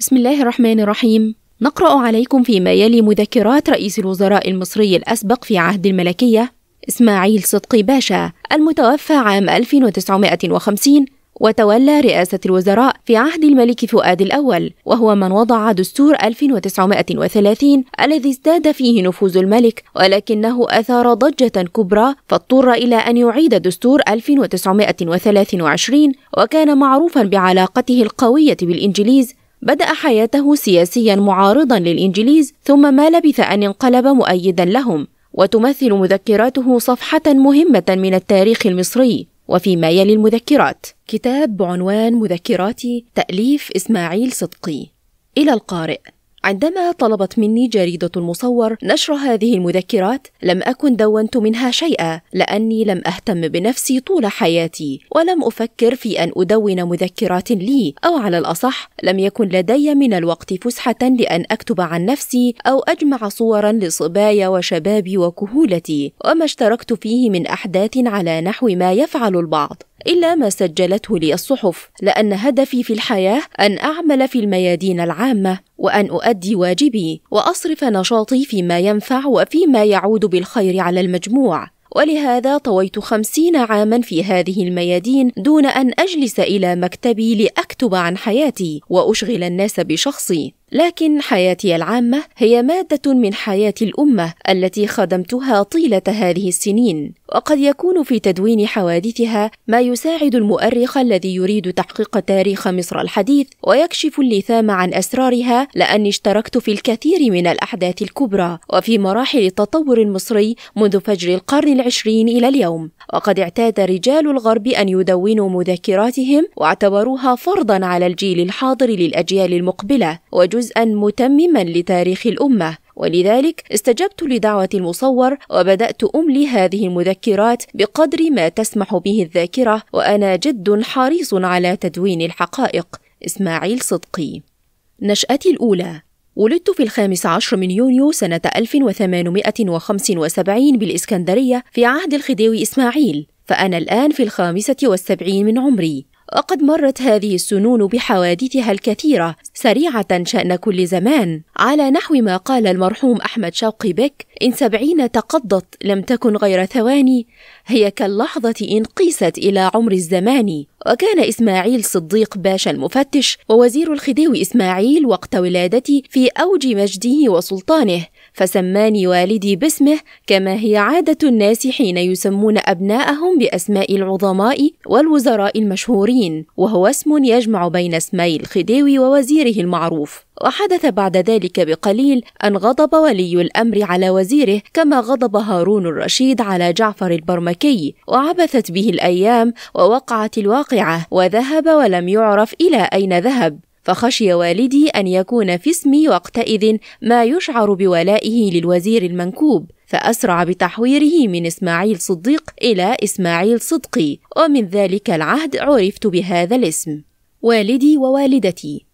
بسم الله الرحمن الرحيم نقرأ عليكم فيما يلي مذكرات رئيس الوزراء المصري الأسبق في عهد الملكية إسماعيل صدقي باشا المتوفى عام 1950 وتولى رئاسة الوزراء في عهد الملك فؤاد الأول وهو من وضع دستور 1930 الذي ازداد فيه نفوذ الملك ولكنه أثار ضجة كبرى فاضطر إلى أن يعيد دستور 1923 وكان معروفا بعلاقته القوية بالإنجليز بدأ حياته سياسيا معارضا للإنجليز ثم ما لبث أن انقلب مؤيدا لهم وتمثل مذكراته صفحة مهمة من التاريخ المصري وفيما يلي المذكرات كتاب بعنوان مذكراتي تأليف إسماعيل صدقي إلى القارئ عندما طلبت مني جريدة المصور نشر هذه المذكرات لم أكن دونت منها شيئا لأني لم أهتم بنفسي طول حياتي ولم أفكر في أن أدون مذكرات لي أو على الأصح لم يكن لدي من الوقت فسحة لأن أكتب عن نفسي أو أجمع صورا لصبايا وشبابي وكهولتي وما اشتركت فيه من أحداث على نحو ما يفعل البعض إلا ما سجلته لي الصحف لأن هدفي في الحياة أن أعمل في الميادين العامة وان اؤدي واجبي واصرف نشاطي فيما ينفع وفيما يعود بالخير على المجموع ولهذا طويت خمسين عاما في هذه الميادين دون ان اجلس الى مكتبي لاكتب عن حياتي واشغل الناس بشخصي لكن حياتي العامة هي مادة من حياة الأمة التي خدمتها طيلة هذه السنين، وقد يكون في تدوين حوادثها ما يساعد المؤرخ الذي يريد تحقيق تاريخ مصر الحديث ويكشف اللثام عن أسرارها لأني اشتركت في الكثير من الأحداث الكبرى وفي مراحل التطور المصري منذ فجر القرن العشرين إلى اليوم، وقد اعتاد رجال الغرب أن يدونوا مذكراتهم واعتبروها فرضًا على الجيل الحاضر للأجيال المقبلة، وجزء جزءا متمما لتاريخ الامه ولذلك استجبت لدعوة المصور وبدأت أملي هذه المذكرات بقدر ما تسمح به الذاكرة وأنا جد حريص على تدوين الحقائق إسماعيل صدقي نشأتي الأولى ولدت في الخامس عشر من يونيو سنة 1875 بالإسكندرية في عهد الخديوي إسماعيل فأنا الآن في الخامسة والسبعين من عمري وقد مرت هذه السنون بحوادثها الكثيرة سريعة شأن كل زمان على نحو ما قال المرحوم أحمد شوقي بك إن سبعين تقضت لم تكن غير ثواني هي كاللحظة إن قيست إلى عمر الزمان وكان إسماعيل صديق باشا المفتش ووزير الخديوي إسماعيل وقت ولادته في أوج مجده وسلطانه فسماني والدي باسمه كما هي عادة الناس حين يسمون أبناءهم بأسماء العظماء والوزراء المشهورين وهو اسم يجمع بين اسمي الخديوي ووزيره المعروف وحدث بعد ذلك بقليل أن غضب ولي الأمر على وزيره كما غضب هارون الرشيد على جعفر البرمكي وعبثت به الأيام ووقعت الواقعة وذهب ولم يعرف إلى أين ذهب فخشي والدي أن يكون في اسمي وقتئذ ما يشعر بولائه للوزير المنكوب فأسرع بتحويره من إسماعيل صديق إلى إسماعيل صدقي ومن ذلك العهد عرفت بهذا الاسم والدي ووالدتي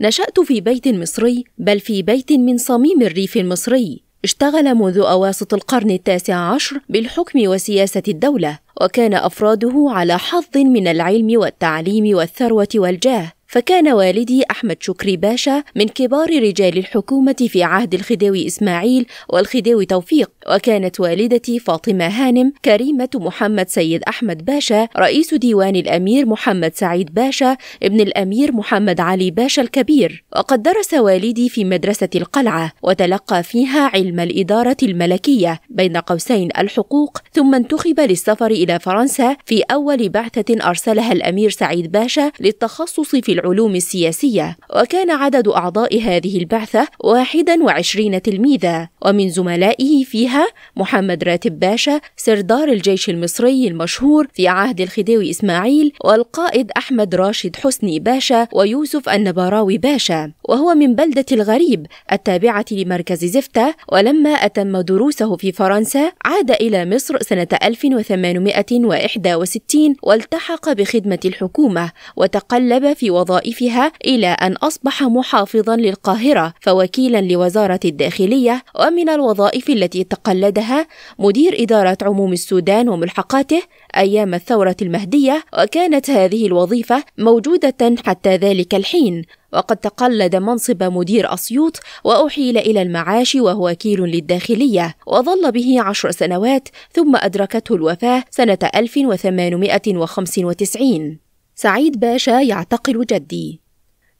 نشأت في بيت مصري بل في بيت من صميم الريف المصري اشتغل منذ أواسط القرن التاسع عشر بالحكم وسياسة الدولة وكان أفراده على حظ من العلم والتعليم والثروة والجاه فكان والدي أحمد شكري باشا من كبار رجال الحكومة في عهد الخديوي إسماعيل والخديوي توفيق وكانت والدتي فاطمة هانم كريمة محمد سيد أحمد باشا رئيس ديوان الأمير محمد سعيد باشا ابن الأمير محمد علي باشا الكبير وقد درس والدي في مدرسة القلعة وتلقى فيها علم الإدارة الملكية بين قوسين الحقوق ثم انتخب للسفر إلى فرنسا في أول بعثة أرسلها الأمير سعيد باشا للتخصص في العلوم السياسية وكان عدد أعضاء هذه البعثة 21 تلميذا ومن زملائه فيها محمد راتب باشا سردار الجيش المصري المشهور في عهد الخديوي إسماعيل والقائد أحمد راشد حسني باشا ويوسف النبراوي باشا وهو من بلدة الغريب التابعة لمركز زفتة ولما أتم دروسه في فرنسا عاد إلى مصر سنة 1861 والتحق بخدمة الحكومة وتقلب في وظائف وظائفها إلى أن أصبح محافظا للقاهرة فوكيلا لوزارة الداخلية ومن الوظائف التي تقلدها مدير إدارة عموم السودان وملحقاته أيام الثورة المهدية وكانت هذه الوظيفة موجودة حتى ذلك الحين وقد تقلد منصب مدير أسيوط وأحيل إلى المعاش وهو وكيل للداخلية وظل به عشر سنوات ثم أدركته الوفاة سنة 1895 سعيد باشا يعتقل جدي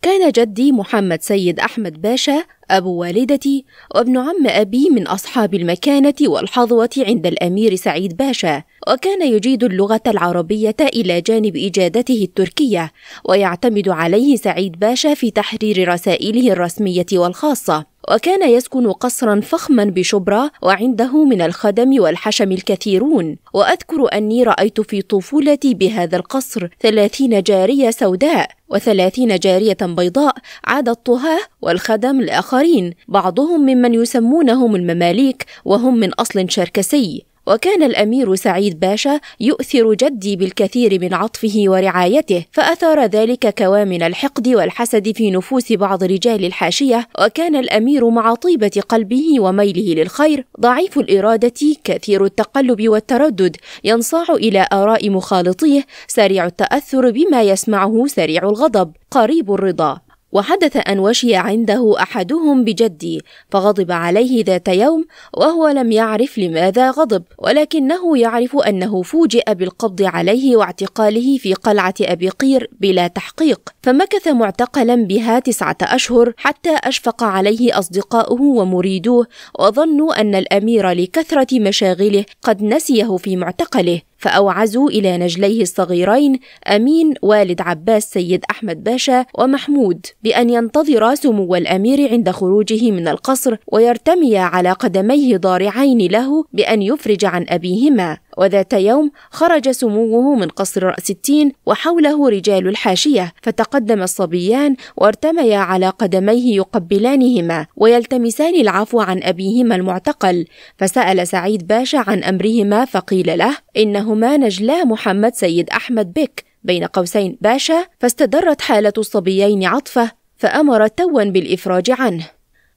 كان جدي محمد سيد أحمد باشا أبو والدتي وابن عم أبي من أصحاب المكانة والحظوة عند الأمير سعيد باشا وكان يجيد اللغة العربية إلى جانب إجادته التركية ويعتمد عليه سعيد باشا في تحرير رسائله الرسمية والخاصة وكان يسكن قصرا فخما بشبرا وعنده من الخدم والحشم الكثيرون وأذكر أني رأيت في طفولتي بهذا القصر ثلاثين جارية سوداء وثلاثين جارية بيضاء عاد الطهاة والخدم الآخرين بعضهم ممن يسمونهم المماليك وهم من أصل شركسي وكان الأمير سعيد باشا يؤثر جدي بالكثير من عطفه ورعايته فأثار ذلك كوامن الحقد والحسد في نفوس بعض رجال الحاشية وكان الأمير مع طيبة قلبه وميله للخير ضعيف الإرادة كثير التقلب والتردد ينصاع إلى آراء مخالطيه سريع التأثر بما يسمعه سريع الغضب قريب الرضا وحدث أن وشي عنده أحدهم بجدي فغضب عليه ذات يوم وهو لم يعرف لماذا غضب ولكنه يعرف أنه فوجئ بالقبض عليه واعتقاله في قلعة أبي قير بلا تحقيق فمكث معتقلا بها تسعة أشهر حتى أشفق عليه أصدقاؤه ومريدوه وظنوا أن الأمير لكثرة مشاغله قد نسيه في معتقله فأوعزوا إلى نجليه الصغيرين أمين والد عباس سيد أحمد باشا ومحمود بأن ينتظر سمو الأمير عند خروجه من القصر ويرتمي على قدميه ضارعين له بأن يفرج عن أبيهما وذات يوم خرج سموه من قصر رأس التين وحوله رجال الحاشية فتقدم الصبيان وارتميا على قدميه يقبلانهما ويلتمسان العفو عن أبيهما المعتقل فسأل سعيد باشا عن أمرهما فقيل له إنهما نجلا محمد سيد أحمد بك بين قوسين باشا فاستدرت حالة الصبيين عطفة فأمر توا بالإفراج عنه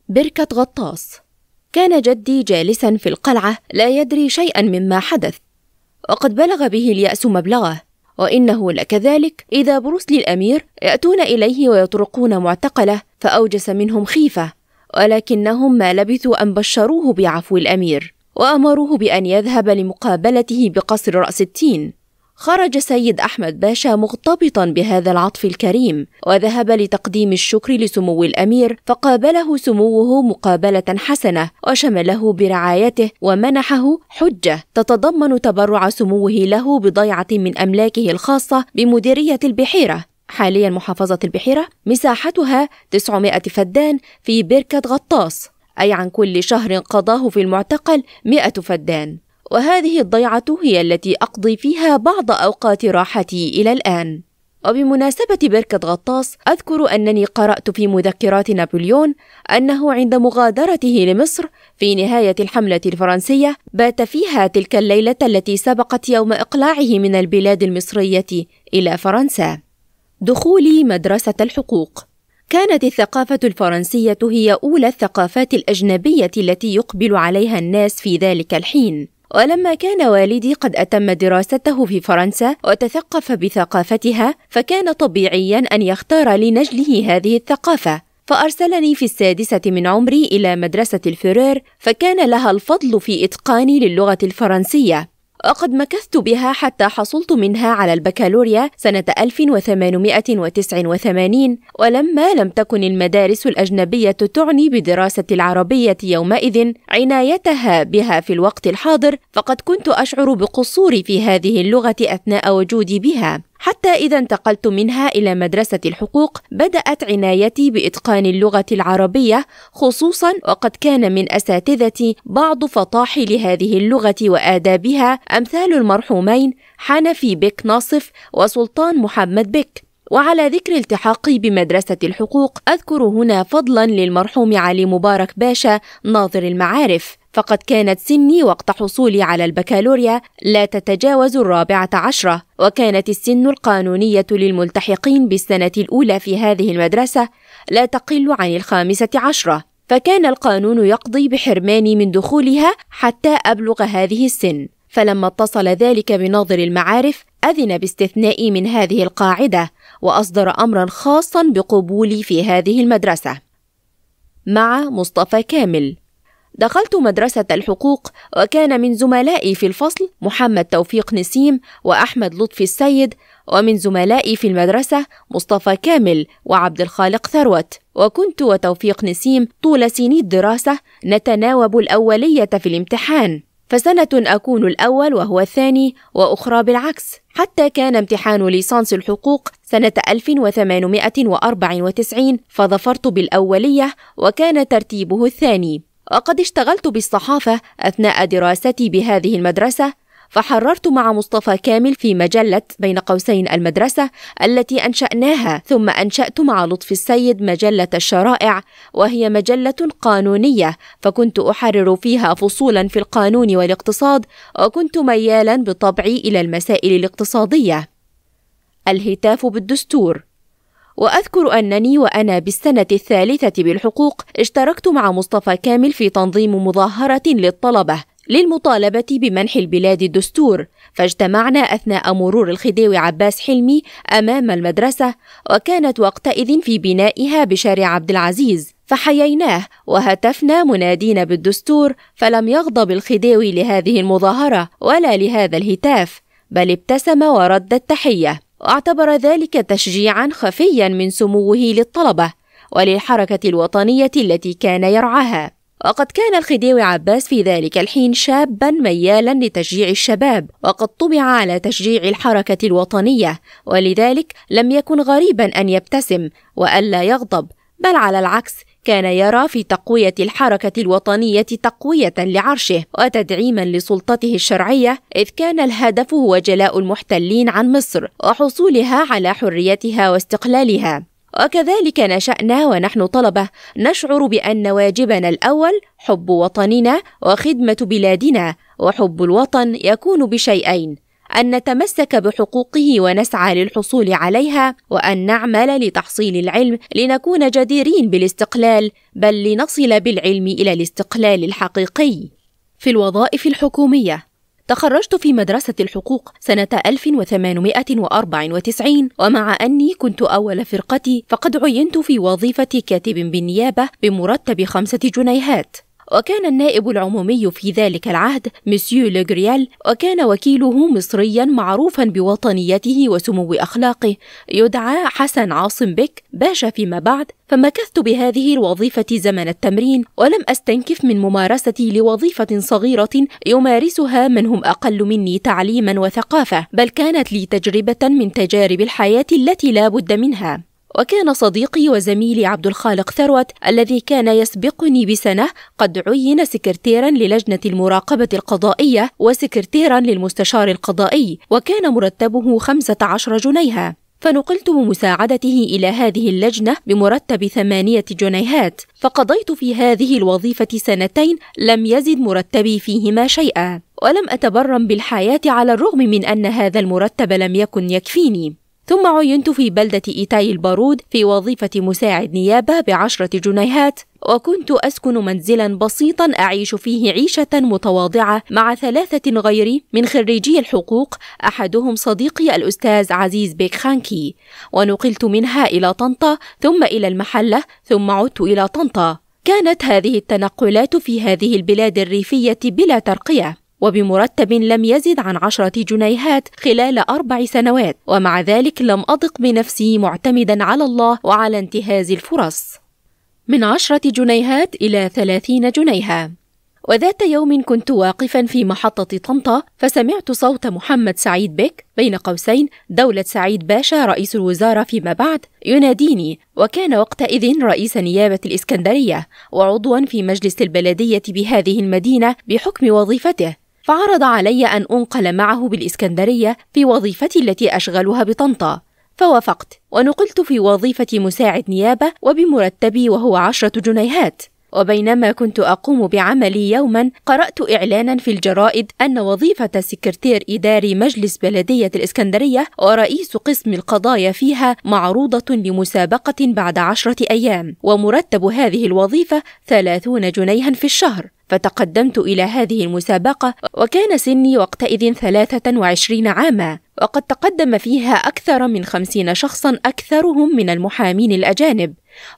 بركة غطاس كان جدي جالسا في القلعة لا يدري شيئا مما حدث وقد بلغ به اليأس مبلغه وإنه لكذلك إذا برسل الأمير يأتون إليه ويطرقون معتقله فأوجس منهم خيفة ولكنهم ما لبثوا أن بشروه بعفو الأمير وأمروه بأن يذهب لمقابلته بقصر رأس التين خرج سيد أحمد باشا مغتبطا بهذا العطف الكريم وذهب لتقديم الشكر لسمو الأمير فقابله سموه مقابلة حسنة وشمله برعايته ومنحه حجة تتضمن تبرع سموه له بضيعة من أملاكه الخاصة بمديرية البحيرة حاليا محافظة البحيرة مساحتها 900 فدان في بركة غطاس أي عن كل شهر قضاه في المعتقل 100 فدان وهذه الضيعة هي التي أقضي فيها بعض أوقات راحتي إلى الآن وبمناسبة بركة غطاس أذكر أنني قرأت في مذكرات نابليون أنه عند مغادرته لمصر في نهاية الحملة الفرنسية بات فيها تلك الليلة التي سبقت يوم إقلاعه من البلاد المصرية إلى فرنسا دخولي مدرسة الحقوق كانت الثقافة الفرنسية هي أولى الثقافات الأجنبية التي يقبل عليها الناس في ذلك الحين ولما كان والدي قد أتم دراسته في فرنسا وتثقف بثقافتها فكان طبيعيا أن يختار لنجله هذه الثقافة فأرسلني في السادسة من عمري إلى مدرسة الفرير، فكان لها الفضل في إتقاني للغة الفرنسية وقد مكثت بها حتى حصلت منها على البكالوريا سنة 1889 ولما لم تكن المدارس الأجنبية تعني بدراسة العربية يومئذ عنايتها بها في الوقت الحاضر فقد كنت أشعر بقصوري في هذه اللغة أثناء وجودي بها حتى إذا انتقلت منها إلى مدرسة الحقوق بدأت عنايتي بإتقان اللغة العربية خصوصا وقد كان من أساتذتي بعض فطاحل هذه اللغة وآدابها أمثال المرحومين حنفي بك ناصف وسلطان محمد بك وعلى ذكر التحاقي بمدرسة الحقوق أذكر هنا فضلا للمرحوم علي مبارك باشا ناظر المعارف فقد كانت سني وقت حصولي على البكالوريا لا تتجاوز الرابعة عشرة وكانت السن القانونية للملتحقين بالسنة الأولى في هذه المدرسة لا تقل عن الخامسة عشرة فكان القانون يقضي بحرماني من دخولها حتى أبلغ هذه السن فلما اتصل ذلك بناظر المعارف أذن باستثنائي من هذه القاعدة وأصدر أمرا خاصا بقبولي في هذه المدرسة مع مصطفى كامل دخلت مدرسة الحقوق وكان من زملائي في الفصل محمد توفيق نسيم وأحمد لطفي السيد ومن زملائي في المدرسة مصطفى كامل وعبد الخالق ثروت وكنت وتوفيق نسيم طول سنين الدراسة نتناوب الأولية في الامتحان فسنة أكون الأول وهو الثاني وأخرى بالعكس حتى كان امتحان ليسانس الحقوق سنة 1894 فظفرت بالأولية وكان ترتيبه الثاني وقد اشتغلت بالصحافة أثناء دراستي بهذه المدرسة فحررت مع مصطفى كامل في مجلة بين قوسين المدرسة التي أنشأناها ثم أنشأت مع لطفي السيد مجلة الشرائع وهي مجلة قانونية فكنت أحرر فيها فصولا في القانون والاقتصاد وكنت ميالا بطبعي إلى المسائل الاقتصادية الهتاف بالدستور وأذكر أنني وأنا بالسنة الثالثة بالحقوق اشتركت مع مصطفى كامل في تنظيم مظاهرة للطلبة للمطالبة بمنح البلاد الدستور فاجتمعنا أثناء مرور الخديوي عباس حلمي أمام المدرسة وكانت وقتئذ في بنائها بشارع عبد العزيز فحييناه وهتفنا منادين بالدستور فلم يغضب الخديوي لهذه المظاهرة ولا لهذا الهتاف بل ابتسم ورد التحية واعتبر ذلك تشجيعا خفيا من سموه للطلبة وللحركة الوطنية التي كان يرعاها وقد كان الخديوي عباس في ذلك الحين شابا ميالا لتشجيع الشباب وقد طبع على تشجيع الحركة الوطنية ولذلك لم يكن غريبا أن يبتسم وألا يغضب بل على العكس كان يرى في تقوية الحركة الوطنية تقوية لعرشه وتدعيما لسلطته الشرعية، إذ كان الهدف هو جلاء المحتلين عن مصر وحصولها على حريتها واستقلالها، وكذلك نشأنا ونحن طلبة نشعر بأن واجبنا الأول حب وطننا وخدمة بلادنا وحب الوطن يكون بشيئين أن نتمسك بحقوقه ونسعى للحصول عليها وأن نعمل لتحصيل العلم لنكون جديرين بالاستقلال بل لنصل بالعلم إلى الاستقلال الحقيقي في الوظائف الحكومية تخرجت في مدرسة الحقوق سنة 1894 ومع أني كنت أول فرقتي فقد عينت في وظيفة كاتب بالنيابة بمرتب خمسة جنيهات وكان النائب العمومي في ذلك العهد مسيو لوغريال وكان وكيله مصريا معروفا بوطنيته وسمو أخلاقه يدعى حسن عاصم بك باشا فيما بعد فمكثت بهذه الوظيفة زمن التمرين ولم أستنكف من ممارستي لوظيفة صغيرة يمارسها من هم أقل مني تعليما وثقافة بل كانت لي تجربة من تجارب الحياة التي لا بد منها وكان صديقي وزميلي عبد الخالق ثروت الذي كان يسبقني بسنة قد عين سكرتيرا للجنة المراقبة القضائية وسكرتيرا للمستشار القضائي وكان مرتبه 15 جنيها فنقلت بمساعدته إلى هذه اللجنة بمرتب ثمانية جنيهات فقضيت في هذه الوظيفة سنتين لم يزد مرتبي فيهما شيئا ولم أتبرم بالحياة على الرغم من أن هذا المرتب لم يكن يكفيني ثم عينت في بلدة إيتاي البارود في وظيفة مساعد نيابة بعشرة جنيهات وكنت أسكن منزلا بسيطا أعيش فيه عيشة متواضعة مع ثلاثة غيري من خريجي الحقوق أحدهم صديقي الأستاذ عزيز بيك خانكي ونقلت منها إلى طنطا ثم إلى المحلة ثم عدت إلى طنطا كانت هذه التنقلات في هذه البلاد الريفية بلا ترقية وبمرتب لم يزد عن عشرة جنيهات خلال أربع سنوات ومع ذلك لم أضق بنفسي معتمدا على الله وعلى انتهاز الفرص من عشرة جنيهات إلى ثلاثين جنيها وذات يوم كنت واقفا في محطة طنطا فسمعت صوت محمد سعيد بك بين قوسين دولة سعيد باشا رئيس الوزارة فيما بعد يناديني وكان وقتئذ رئيس نيابة الإسكندرية وعضوا في مجلس البلدية بهذه المدينة بحكم وظيفته فعرض علي أن أنقل معه بالإسكندرية في وظيفتي التي أشغلها بطنطا فوافقت ونقلت في وظيفة مساعد نيابة وبمرتبي وهو عشرة جنيهات وبينما كنت أقوم بعملي يوما قرأت إعلانا في الجرائد أن وظيفة سكرتير إداري مجلس بلدية الإسكندرية ورئيس قسم القضايا فيها معروضة لمسابقة بعد عشرة أيام ومرتب هذه الوظيفة ثلاثون جنيها في الشهر فتقدمت إلى هذه المسابقة وكان سني وقتئذ 23 عاما وقد تقدم فيها أكثر من 50 شخصا أكثرهم من المحامين الأجانب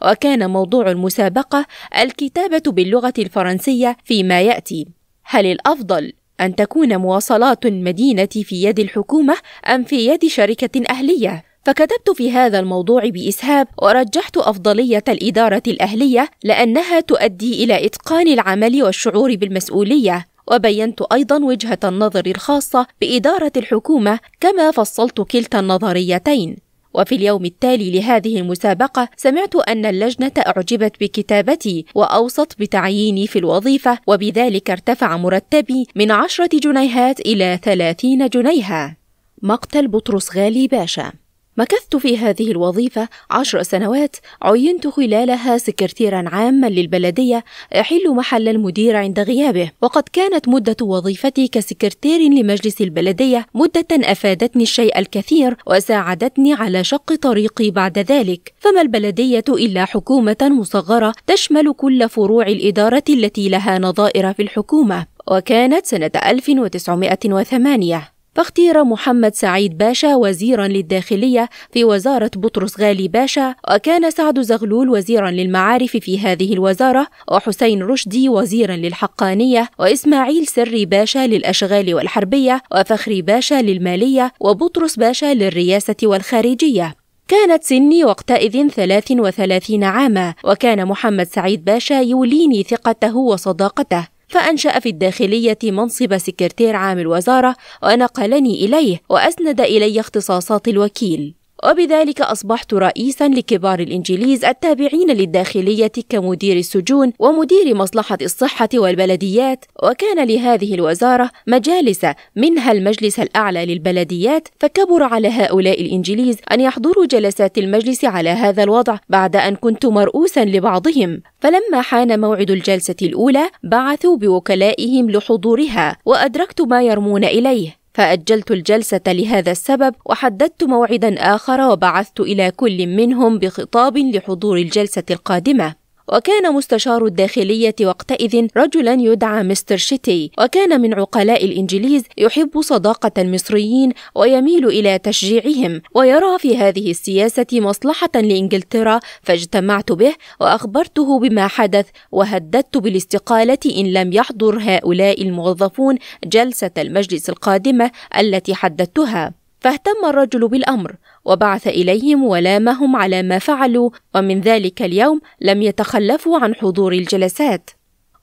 وكان موضوع المسابقة الكتابة باللغة الفرنسية فيما يأتي هل الأفضل أن تكون مواصلات المدينة في يد الحكومة أم في يد شركة أهلية؟ فكتبت في هذا الموضوع بإسهاب ورجحت أفضلية الإدارة الأهلية لأنها تؤدي إلى إتقان العمل والشعور بالمسؤولية وبينت أيضا وجهة النظر الخاصة بإدارة الحكومة كما فصلت كلتا النظريتين وفي اليوم التالي لهذه المسابقة سمعت أن اللجنة أعجبت بكتابتي وأوصت بتعييني في الوظيفة وبذلك ارتفع مرتبي من عشرة جنيهات إلى ثلاثين جنيها مقتل بطرس غالي باشا مكثت في هذه الوظيفة عشر سنوات عينت خلالها سكرتيرا عاما للبلدية أحل محل المدير عند غيابه وقد كانت مدة وظيفتي كسكرتير لمجلس البلدية مدة أفادتني الشيء الكثير وساعدتني على شق طريقي بعد ذلك فما البلدية إلا حكومة مصغرة تشمل كل فروع الإدارة التي لها نظائر في الحكومة وكانت سنة 1908 فاختير محمد سعيد باشا وزيرا للداخلية في وزارة بطرس غالي باشا وكان سعد زغلول وزيرا للمعارف في هذه الوزارة وحسين رشدي وزيرا للحقانية وإسماعيل سري باشا للأشغال والحربية وفخري باشا للمالية وبطرس باشا للرياسة والخارجية كانت سني وقتئذ 33 عاما وكان محمد سعيد باشا يوليني ثقته وصداقته فأنشأ في الداخلية منصب سكرتير عام الوزارة ونقلني إليه وأسند إلي اختصاصات الوكيل وبذلك أصبحت رئيسا لكبار الإنجليز التابعين للداخلية كمدير السجون ومدير مصلحة الصحة والبلديات وكان لهذه الوزارة مجالس منها المجلس الأعلى للبلديات فكبر على هؤلاء الإنجليز أن يحضروا جلسات المجلس على هذا الوضع بعد أن كنت مرؤوسا لبعضهم فلما حان موعد الجلسة الأولى بعثوا بوكلائهم لحضورها وأدركت ما يرمون إليه فأجلت الجلسة لهذا السبب وحددت موعدا آخر وبعثت إلى كل منهم بخطاب لحضور الجلسة القادمة وكان مستشار الداخلية وقتئذ رجلا يدعى مستر شيتي وكان من عقلاء الإنجليز يحب صداقة المصريين ويميل إلى تشجيعهم ويرى في هذه السياسة مصلحة لإنجلترا فاجتمعت به وأخبرته بما حدث وهددت بالاستقالة إن لم يحضر هؤلاء الموظفون جلسة المجلس القادمة التي حددتها فاهتم الرجل بالأمر وبعث إليهم ولامهم على ما فعلوا ومن ذلك اليوم لم يتخلفوا عن حضور الجلسات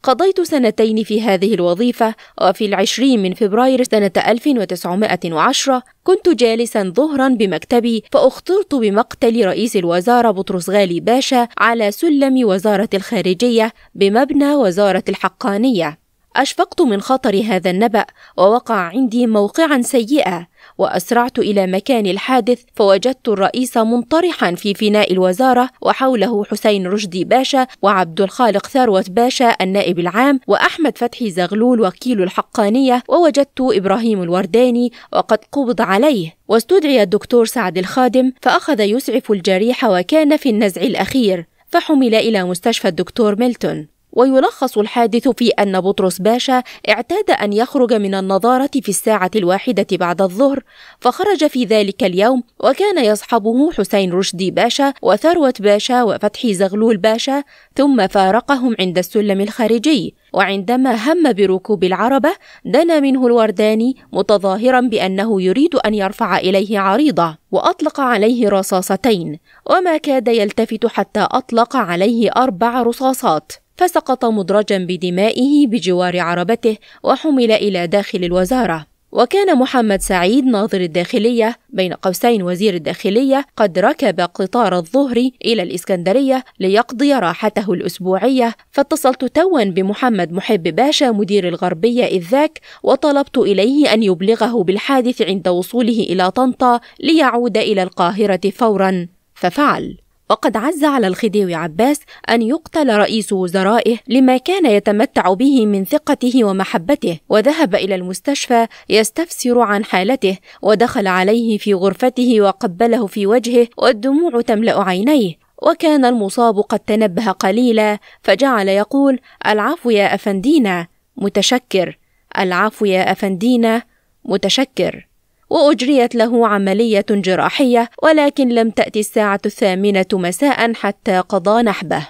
قضيت سنتين في هذه الوظيفة وفي العشرين من فبراير سنة 1910 كنت جالسا ظهرا بمكتبي فأخطرت بمقتل رئيس الوزارة بطرس غالي باشا على سلم وزارة الخارجية بمبنى وزارة الحقانية أشفقت من خطر هذا النبأ ووقع عندي موقعا سيئا وأسرعت إلى مكان الحادث فوجدت الرئيس منطرحا في فناء الوزارة وحوله حسين رشدي باشا وعبد الخالق ثروت باشا النائب العام وأحمد فتحي زغلول وكيل الحقانية ووجدت إبراهيم الورداني وقد قبض عليه واستدعي الدكتور سعد الخادم فأخذ يسعف الجريح وكان في النزع الأخير فحمل إلى مستشفى الدكتور ميلتون ويلخص الحادث في أن بطرس باشا اعتاد أن يخرج من النظارة في الساعة الواحدة بعد الظهر فخرج في ذلك اليوم وكان يصحبه حسين رشدي باشا وثروة باشا وفتحي زغلول باشا ثم فارقهم عند السلم الخارجي وعندما هم بركوب العربة دنا منه الورداني متظاهرا بأنه يريد أن يرفع إليه عريضة وأطلق عليه رصاصتين وما كاد يلتفت حتى أطلق عليه أربع رصاصات فسقط مدرجا بدمائه بجوار عربته وحمل إلى داخل الوزارة وكان محمد سعيد ناظر الداخلية بين قوسين وزير الداخلية قد ركب قطار الظهر إلى الإسكندرية ليقضي راحته الأسبوعية فاتصلت توا بمحمد محب باشا مدير الغربية إذ ذاك وطلبت إليه أن يبلغه بالحادث عند وصوله إلى طنطا ليعود إلى القاهرة فورا ففعل وقد عز على الخديوي عباس أن يقتل رئيس وزرائه لما كان يتمتع به من ثقته ومحبته وذهب إلى المستشفى يستفسر عن حالته ودخل عليه في غرفته وقبله في وجهه والدموع تملأ عينيه وكان المصاب قد تنبه قليلا فجعل يقول العفو يا أفندينا متشكر العفو يا أفندينا متشكر وأجريت له عملية جراحية ولكن لم تأتي الساعة الثامنة مساء حتى قضى نحبه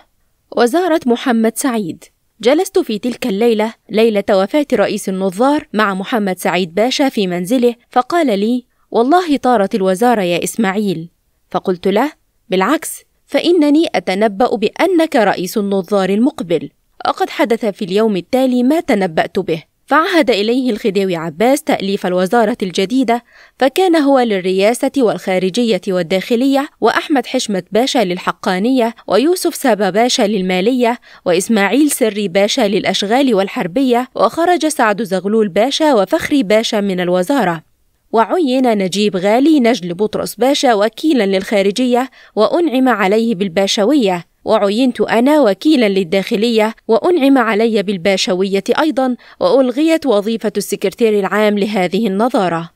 وزارة محمد سعيد جلست في تلك الليلة ليلة وفاة رئيس النظار مع محمد سعيد باشا في منزله فقال لي والله طارت الوزارة يا إسماعيل فقلت له بالعكس فإنني أتنبأ بأنك رئيس النظار المقبل وقد حدث في اليوم التالي ما تنبأت به فعهد إليه الخديوي عباس تأليف الوزارة الجديدة فكان هو للرياسة والخارجية والداخلية وأحمد حشمة باشا للحقانية ويوسف سابا باشا للمالية وإسماعيل سري باشا للأشغال والحربية وخرج سعد زغلول باشا وفخري باشا من الوزارة وعين نجيب غالي نجل بطرس باشا وكيلا للخارجية وأنعم عليه بالباشوية وعينت أنا وكيلا للداخلية وأنعم علي بالباشوية أيضا وألغيت وظيفة السكرتير العام لهذه النظارة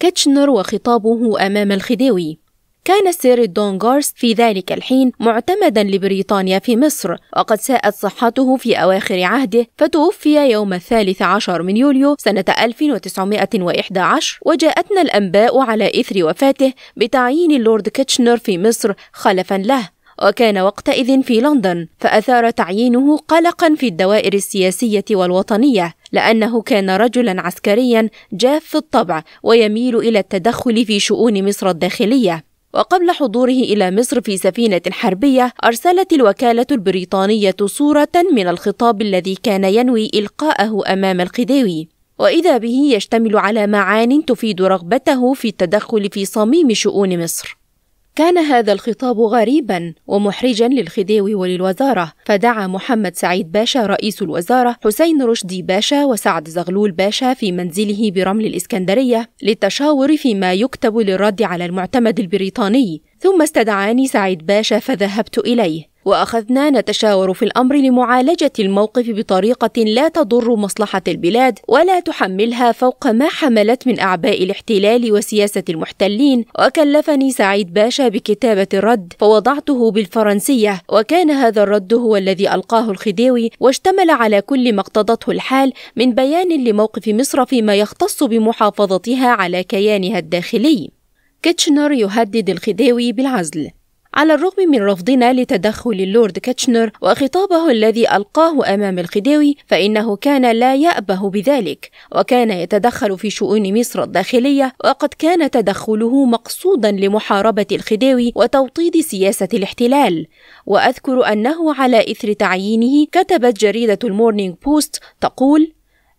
كيتشنر وخطابه أمام الخديوي كان سير دونغارس في ذلك الحين معتمدا لبريطانيا في مصر وقد ساءت صحته في أواخر عهده فتوفي يوم الثالث عشر من يوليو سنة 1911 وجاءتنا الأنباء على إثر وفاته بتعيين اللورد كيتشنر في مصر خلفا له وكان وقتئذ في لندن فأثار تعيينه قلقا في الدوائر السياسية والوطنية لأنه كان رجلا عسكريا جاف الطبع ويميل إلى التدخل في شؤون مصر الداخلية وقبل حضوره إلى مصر في سفينة حربية أرسلت الوكالة البريطانية صورة من الخطاب الذي كان ينوي إلقاءه أمام القديوي وإذا به يشتمل على معان تفيد رغبته في التدخل في صميم شؤون مصر كان هذا الخطاب غريبا ومحرجا للخديوي وللوزارة فدعا محمد سعيد باشا رئيس الوزارة حسين رشدي باشا وسعد زغلول باشا في منزله برمل الإسكندرية للتشاور فيما يكتب للرد على المعتمد البريطاني ثم استدعاني سعيد باشا فذهبت إليه وأخذنا نتشاور في الأمر لمعالجة الموقف بطريقة لا تضر مصلحة البلاد ولا تحملها فوق ما حملت من أعباء الاحتلال وسياسة المحتلين وكلفني سعيد باشا بكتابة الرد فوضعته بالفرنسية وكان هذا الرد هو الذي ألقاه الخديوي واشتمل على كل ما اقتضته الحال من بيان لموقف مصر فيما يختص بمحافظتها على كيانها الداخلي كيتشنر يهدد الخديوي بالعزل على الرغم من رفضنا لتدخل اللورد كاتشنر وخطابه الذي ألقاه أمام الخديوي فإنه كان لا يأبه بذلك وكان يتدخل في شؤون مصر الداخلية وقد كان تدخله مقصودا لمحاربة الخديوي وتوطيد سياسة الاحتلال وأذكر أنه على إثر تعيينه كتبت جريدة المورنينغ بوست تقول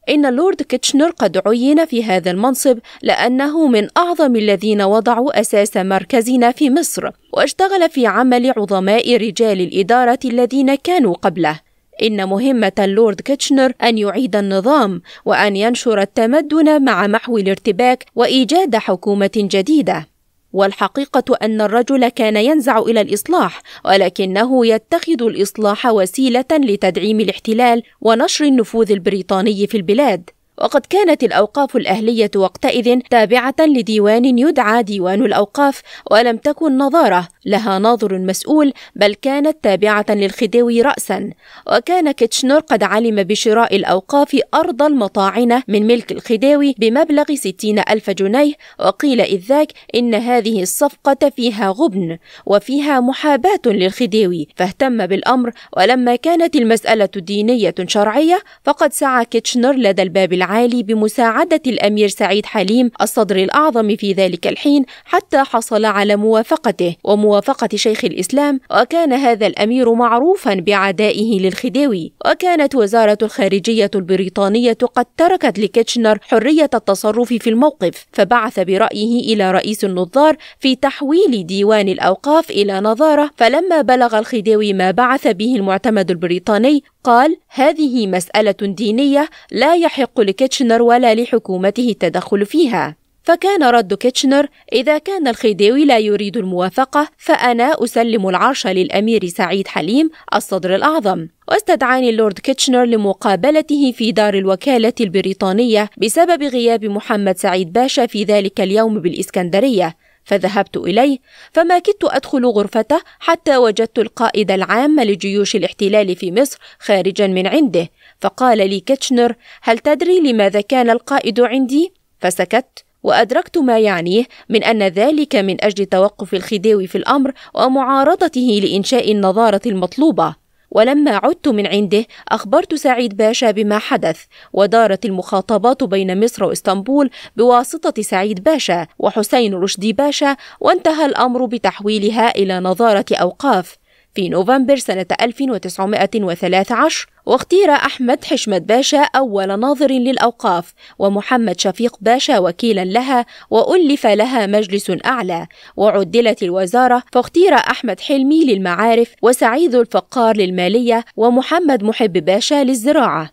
إن اللورد كيتشنر قد عين في هذا المنصب لأنه من أعظم الذين وضعوا أساس مركزنا في مصر واشتغل في عمل عظماء رجال الإدارة الذين كانوا قبله إن مهمة اللورد كيتشنر أن يعيد النظام وأن ينشر التمدن مع محو الارتباك وإيجاد حكومة جديدة والحقيقة أن الرجل كان ينزع إلى الإصلاح ولكنه يتخذ الإصلاح وسيلة لتدعيم الاحتلال ونشر النفوذ البريطاني في البلاد وقد كانت الأوقاف الأهلية وقتئذ تابعة لديوان يدعى ديوان الأوقاف ولم تكن نظارة لها ناظر مسؤول بل كانت تابعة للخديوي رأسا وكان كيتشنر قد علم بشراء الأوقاف أرض المطاعنة من ملك الخديوي بمبلغ ستين ألف جنيه وقيل إذ ذاك إن هذه الصفقة فيها غبن وفيها محاباة للخديوي فاهتم بالأمر ولما كانت المسألة دينية شرعية فقد سعى كيتشنر لدى الباب العام العالي بمساعدة الأمير سعيد حليم الصدر الأعظم في ذلك الحين حتى حصل على موافقته وموافقة شيخ الإسلام وكان هذا الأمير معروفا بعدائه للخديوي وكانت وزارة الخارجية البريطانية قد تركت لكيتشنر حرية التصرف في الموقف فبعث برأيه إلى رئيس النظار في تحويل ديوان الأوقاف إلى نظارة فلما بلغ الخديوي ما بعث به المعتمد البريطاني قال هذه مسألة دينية لا يحق لكيتشنر ولا لحكومته التدخل فيها فكان رد كيتشنر إذا كان الخديوي لا يريد الموافقة فأنا أسلم العرش للأمير سعيد حليم الصدر الأعظم واستدعاني اللورد كيتشنر لمقابلته في دار الوكالة البريطانية بسبب غياب محمد سعيد باشا في ذلك اليوم بالإسكندرية فذهبت إليه فما كدت أدخل غرفته حتى وجدت القائد العام لجيوش الاحتلال في مصر خارجا من عنده فقال لي كيتشنر هل تدري لماذا كان القائد عندي؟ فسكت وأدركت ما يعنيه من أن ذلك من أجل توقف الخديوي في الأمر ومعارضته لإنشاء النظارة المطلوبة ولما عدت من عنده أخبرت سعيد باشا بما حدث ودارت المخاطبات بين مصر وإسطنبول بواسطة سعيد باشا وحسين رشدي باشا وانتهى الأمر بتحويلها إلى نظارة أوقاف في نوفمبر سنة 1913 واختير أحمد حشمت باشا أول ناظر للأوقاف ومحمد شفيق باشا وكيلا لها وألف لها مجلس أعلى وعدلت الوزارة فاختير أحمد حلمي للمعارف وسعيد الفقار للمالية ومحمد محب باشا للزراعة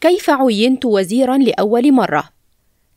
كيف عينت وزيرا لأول مرة؟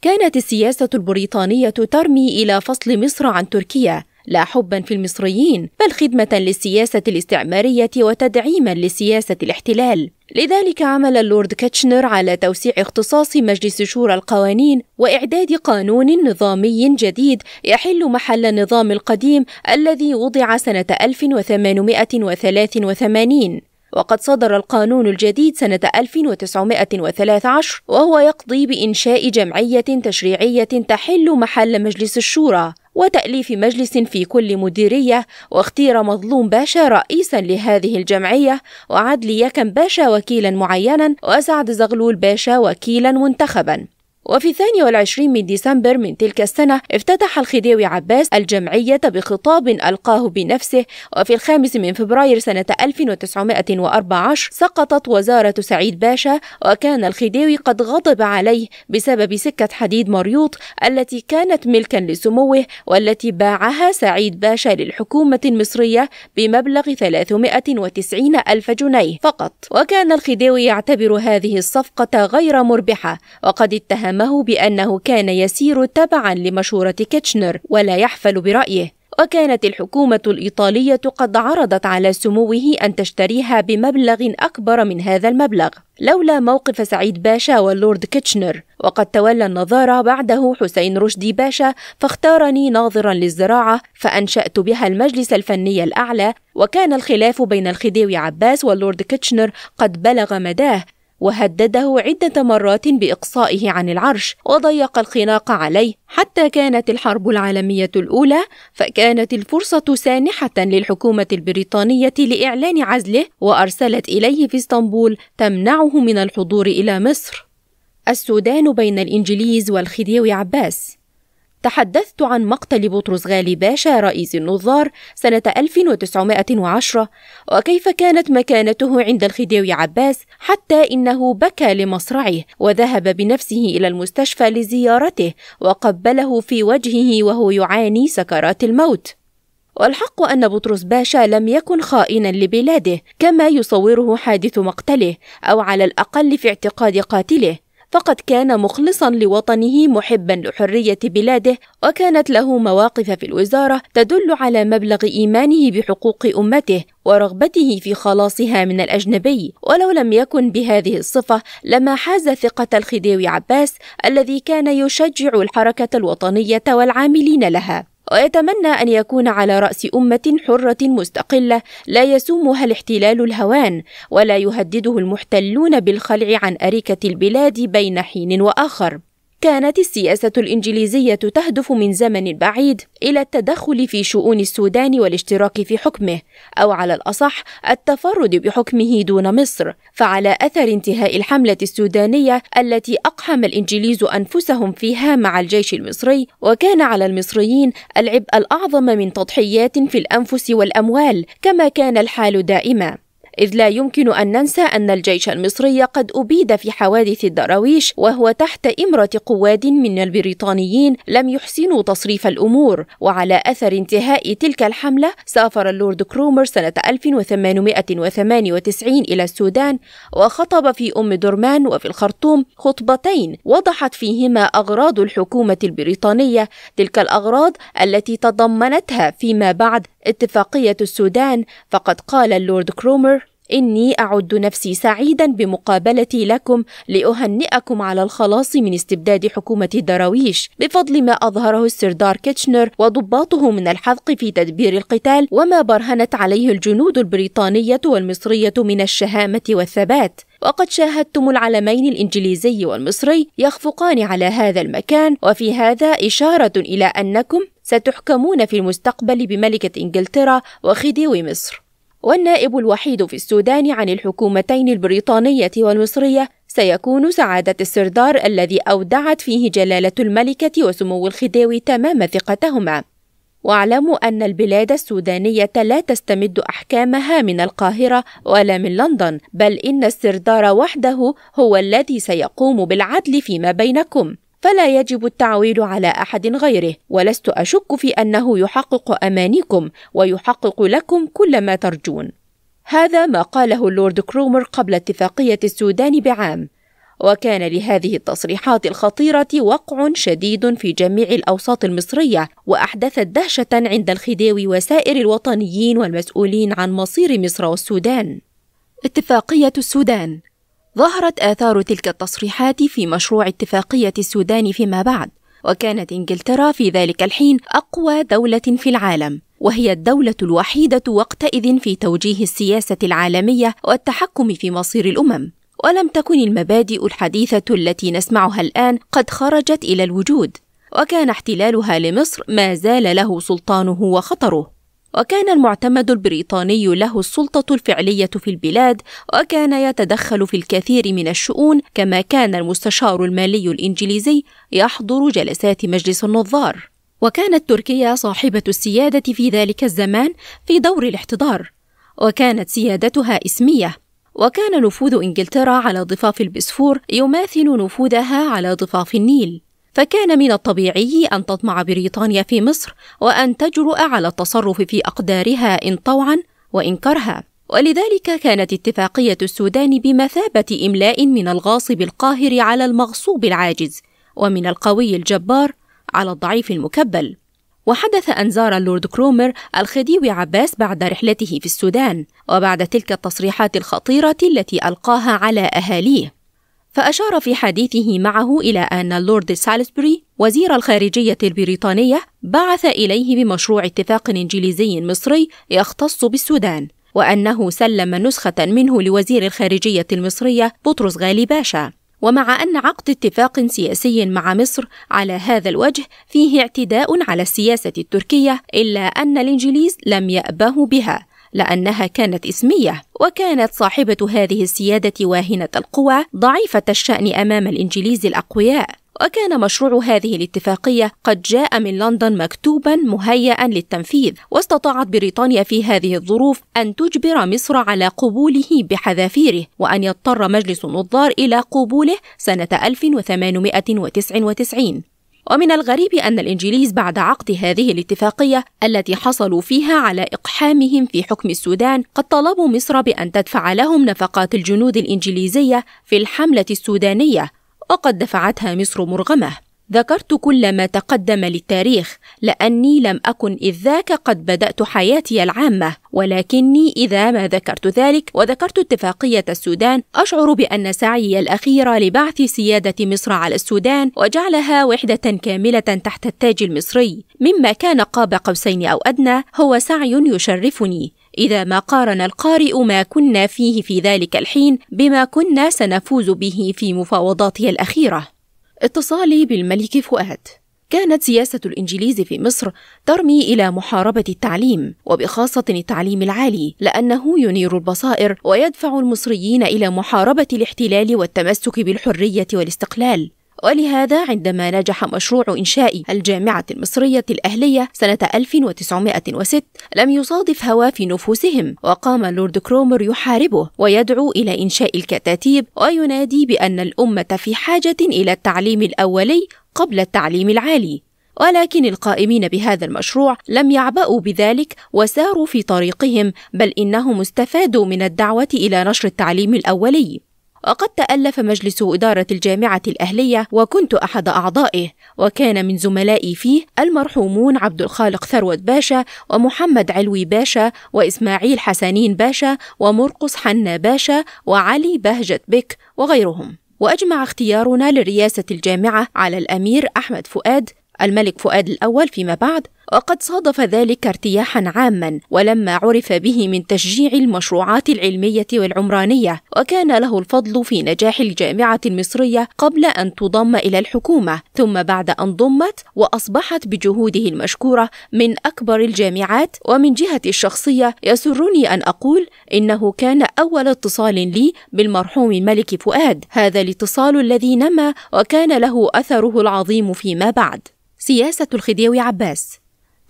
كانت السياسة البريطانية ترمي إلى فصل مصر عن تركيا لا حبا في المصريين بل خدمة للسياسة الاستعمارية وتدعيما لسياسة الاحتلال لذلك عمل اللورد كاتشنر على توسيع اختصاص مجلس شورى القوانين وإعداد قانون نظامي جديد يحل محل النظام القديم الذي وضع سنة 1883 وقد صدر القانون الجديد سنة 1913 وهو يقضي بإنشاء جمعية تشريعية تحل محل مجلس الشورى وتأليف مجلس في كل مديرية واختير مظلوم باشا رئيسا لهذه الجمعية وعدلي يكن باشا وكيلا معينا وسعد زغلول باشا وكيلا منتخبا وفي 22 من ديسمبر من تلك السنة افتتح الخديوي عباس الجمعية بخطاب ألقاه بنفسه وفي الخامس من فبراير سنة 1914 سقطت وزارة سعيد باشا وكان الخديوي قد غضب عليه بسبب سكة حديد مريوط التي كانت ملكا لسموه والتي باعها سعيد باشا للحكومة المصرية بمبلغ 390 ألف جنيه فقط وكان الخديوي يعتبر هذه الصفقة غير مربحة وقد اتهم اتهمه بأنه كان يسير تبعا لمشورة كيتشنر ولا يحفل برأيه وكانت الحكومة الإيطالية قد عرضت على سموه أن تشتريها بمبلغ أكبر من هذا المبلغ لولا موقف سعيد باشا واللورد كيتشنر وقد تولى النظارة بعده حسين رشدي باشا فاختارني ناظرا للزراعة فأنشأت بها المجلس الفني الأعلى وكان الخلاف بين الخديوي عباس واللورد كيتشنر قد بلغ مداه وهدده عدة مرات بإقصائه عن العرش وضيق الخناق عليه حتى كانت الحرب العالمية الأولى فكانت الفرصة سانحة للحكومة البريطانية لإعلان عزله وأرسلت إليه في اسطنبول تمنعه من الحضور إلى مصر السودان بين الإنجليز والخديوي عباس تحدثت عن مقتل بطرس غالي باشا رئيس النظار سنة 1910 وكيف كانت مكانته عند الخديوي عباس حتى إنه بكى لمصرعه وذهب بنفسه إلى المستشفى لزيارته وقبله في وجهه وهو يعاني سكرات الموت والحق أن بطرس باشا لم يكن خائنا لبلاده كما يصوره حادث مقتله أو على الأقل في اعتقاد قاتله فقد كان مخلصا لوطنه محبا لحرية بلاده وكانت له مواقف في الوزارة تدل على مبلغ إيمانه بحقوق أمته ورغبته في خلاصها من الأجنبي ولو لم يكن بهذه الصفة لما حاز ثقة الخديوي عباس الذي كان يشجع الحركة الوطنية والعاملين لها ويتمنى أن يكون على رأس أمة حرة مستقلة لا يسومها الاحتلال الهوان ولا يهدده المحتلون بالخلع عن أريكة البلاد بين حين وآخر كانت السياسة الإنجليزية تهدف من زمن بعيد إلى التدخل في شؤون السودان والاشتراك في حكمه، أو على الأصح التفرد بحكمه دون مصر، فعلى أثر انتهاء الحملة السودانية التي أقحم الإنجليز أنفسهم فيها مع الجيش المصري، وكان على المصريين العبء الأعظم من تضحيات في الأنفس والأموال، كما كان الحال دائما. إذ لا يمكن أن ننسى أن الجيش المصري قد أبيد في حوادث الدراويش وهو تحت إمرة قواد من البريطانيين لم يحسنوا تصريف الأمور وعلى أثر انتهاء تلك الحملة سافر اللورد كرومر سنة 1898 إلى السودان وخطب في أم درمان وفي الخرطوم خطبتين وضحت فيهما أغراض الحكومة البريطانية تلك الأغراض التي تضمنتها فيما بعد اتفاقية السودان فقد قال اللورد كرومر إني أعد نفسي سعيدا بمقابلتي لكم لأهنئكم على الخلاص من استبداد حكومة الدراويش بفضل ما أظهره السردار كيتشنر وضباطه من الحذق في تدبير القتال وما برهنت عليه الجنود البريطانية والمصرية من الشهامة والثبات وقد شاهدتم العلمين الإنجليزي والمصري يخفقان على هذا المكان وفي هذا إشارة إلى أنكم ستحكمون في المستقبل بملكة إنجلترا وخديوي مصر والنائب الوحيد في السودان عن الحكومتين البريطانية والمصرية سيكون سعادة السردار الذي أودعت فيه جلالة الملكة وسمو الخديوي تمام ثقتهما واعلموا أن البلاد السودانية لا تستمد أحكامها من القاهرة ولا من لندن بل إن السردار وحده هو الذي سيقوم بالعدل فيما بينكم فلا يجب التعويل على احد غيره ولست اشك في انه يحقق امانيكم ويحقق لكم كل ما ترجون هذا ما قاله اللورد كرومر قبل اتفاقيه السودان بعام وكان لهذه التصريحات الخطيرة وقع شديد في جميع الأوساط المصرية وأحدثت دهشة عند الخديوي وسائر الوطنيين والمسؤولين عن مصير مصر والسودان اتفاقية السودان ظهرت آثار تلك التصريحات في مشروع اتفاقية السودان فيما بعد وكانت إنجلترا في ذلك الحين أقوى دولة في العالم وهي الدولة الوحيدة وقتئذ في توجيه السياسة العالمية والتحكم في مصير الأمم ولم تكن المبادئ الحديثة التي نسمعها الآن قد خرجت إلى الوجود وكان احتلالها لمصر ما زال له سلطانه وخطره وكان المعتمد البريطاني له السلطة الفعلية في البلاد وكان يتدخل في الكثير من الشؤون كما كان المستشار المالي الإنجليزي يحضر جلسات مجلس النظار وكانت تركيا صاحبة السيادة في ذلك الزمان في دور الاحتضار وكانت سيادتها اسمية وكان نفوذ إنجلترا على ضفاف البسفور يماثل نفوذها على ضفاف النيل فكان من الطبيعي أن تطمع بريطانيا في مصر وأن تجرؤ على التصرف في أقدارها إن طوعا وإن كرها ولذلك كانت اتفاقية السودان بمثابة إملاء من الغاصب القاهر على المغصوب العاجز ومن القوي الجبار على الضعيف المكبل وحدث أن زار اللورد كرومر الخديوي عباس بعد رحلته في السودان وبعد تلك التصريحات الخطيرة التي ألقاها على أهاليه فأشار في حديثه معه إلى أن اللورد سالسبري وزير الخارجية البريطانية بعث إليه بمشروع اتفاق إنجليزي مصري يختص بالسودان وأنه سلم نسخة منه لوزير الخارجية المصرية بطرس غالي باشا ومع أن عقد اتفاق سياسي مع مصر على هذا الوجه فيه اعتداء على السياسة التركية إلا أن الإنجليز لم يأبه بها لأنها كانت اسمية وكانت صاحبة هذه السيادة واهنة القوى ضعيفة الشأن أمام الإنجليز الأقوياء وكان مشروع هذه الاتفاقية قد جاء من لندن مكتوبا مهيئا للتنفيذ واستطاعت بريطانيا في هذه الظروف أن تجبر مصر على قبوله بحذافيره وأن يضطر مجلس النظار إلى قبوله سنة 1899 ومن الغريب أن الإنجليز بعد عقد هذه الاتفاقية التي حصلوا فيها على إقحامهم في حكم السودان قد طلبوا مصر بأن تدفع لهم نفقات الجنود الإنجليزية في الحملة السودانية وقد دفعتها مصر مرغمه ذكرت كل ما تقدم للتاريخ لأني لم أكن إذ ذاك قد بدأت حياتي العامة ولكني إذا ما ذكرت ذلك وذكرت اتفاقية السودان أشعر بأن سعيي الأخير لبعث سيادة مصر على السودان وجعلها وحدة كاملة تحت التاج المصري مما كان قاب قوسين أو أدنى هو سعي يشرفني إذا ما قارن القارئ ما كنا فيه في ذلك الحين بما كنا سنفوز به في مفاوضاتي الأخيرة اتصالي بالملك فؤاد كانت سياسة الإنجليز في مصر ترمي إلى محاربة التعليم وبخاصة التعليم العالي لأنه ينير البصائر ويدفع المصريين إلى محاربة الاحتلال والتمسك بالحرية والاستقلال ولهذا عندما نجح مشروع إنشاء الجامعة المصرية الأهلية سنة 1906 لم يصادف هوا في نفوسهم وقام لورد كرومر يحاربه ويدعو إلى إنشاء الكتاتيب وينادي بأن الأمة في حاجة إلى التعليم الأولي قبل التعليم العالي ولكن القائمين بهذا المشروع لم يعبأوا بذلك وساروا في طريقهم بل إنهم استفادوا من الدعوة إلى نشر التعليم الأولي وقد تألف مجلس إدارة الجامعة الأهلية وكنت أحد أعضائه وكان من زملائي فيه المرحومون عبد الخالق ثروت باشا ومحمد علوي باشا وإسماعيل حسنين باشا ومرقص حنا باشا وعلي بهجت بك وغيرهم وأجمع اختيارنا لرئاسة الجامعة على الأمير أحمد فؤاد الملك فؤاد الأول فيما بعد وقد صادف ذلك ارتياحا عاما ولما عرف به من تشجيع المشروعات العلمية والعمرانية وكان له الفضل في نجاح الجامعة المصرية قبل أن تضم إلى الحكومة ثم بعد أن ضمت وأصبحت بجهوده المشكورة من أكبر الجامعات ومن جهتي الشخصية يسرني أن أقول إنه كان أول اتصال لي بالمرحوم ملك فؤاد هذا الاتصال الذي نما وكان له أثره العظيم فيما بعد سياسة الخديوي عباس